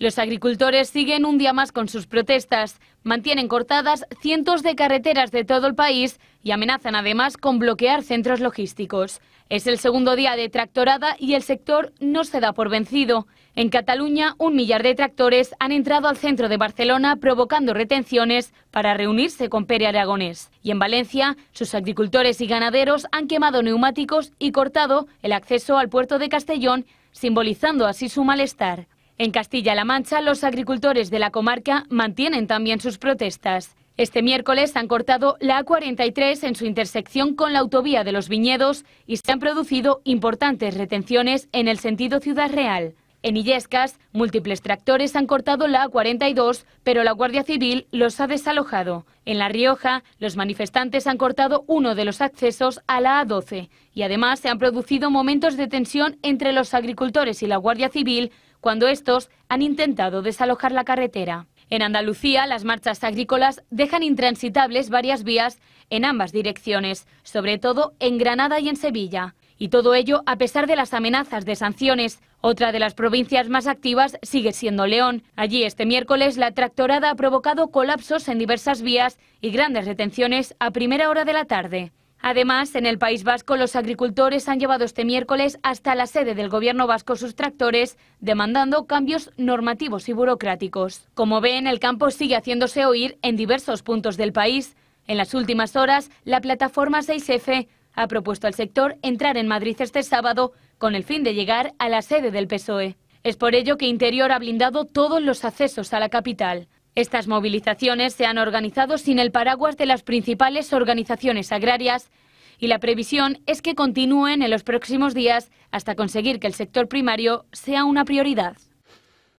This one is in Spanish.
Los agricultores siguen un día más con sus protestas, mantienen cortadas cientos de carreteras de todo el país y amenazan además con bloquear centros logísticos. Es el segundo día de tractorada y el sector no se da por vencido. En Cataluña, un millar de tractores han entrado al centro de Barcelona provocando retenciones para reunirse con Pere Aragonés. Y en Valencia, sus agricultores y ganaderos han quemado neumáticos y cortado el acceso al puerto de Castellón, simbolizando así su malestar. En Castilla-La Mancha, los agricultores de la comarca mantienen también sus protestas. Este miércoles han cortado la A43 en su intersección con la autovía de los viñedos y se han producido importantes retenciones en el sentido Ciudad Real. En Illescas, múltiples tractores han cortado la A42, pero la Guardia Civil los ha desalojado. En La Rioja, los manifestantes han cortado uno de los accesos a la A12 y además se han producido momentos de tensión entre los agricultores y la Guardia Civil cuando estos han intentado desalojar la carretera. En Andalucía, las marchas agrícolas dejan intransitables varias vías en ambas direcciones, sobre todo en Granada y en Sevilla. Y todo ello a pesar de las amenazas de sanciones. Otra de las provincias más activas sigue siendo León. Allí este miércoles la tractorada ha provocado colapsos en diversas vías y grandes retenciones a primera hora de la tarde. Además, en el País Vasco, los agricultores han llevado este miércoles hasta la sede del Gobierno vasco sus tractores, demandando cambios normativos y burocráticos. Como ven, el campo sigue haciéndose oír en diversos puntos del país. En las últimas horas, la plataforma 6F ha propuesto al sector entrar en Madrid este sábado con el fin de llegar a la sede del PSOE. Es por ello que Interior ha blindado todos los accesos a la capital. Estas movilizaciones se han organizado sin el paraguas de las principales organizaciones agrarias y la previsión es que continúen en los próximos días hasta conseguir que el sector primario sea una prioridad.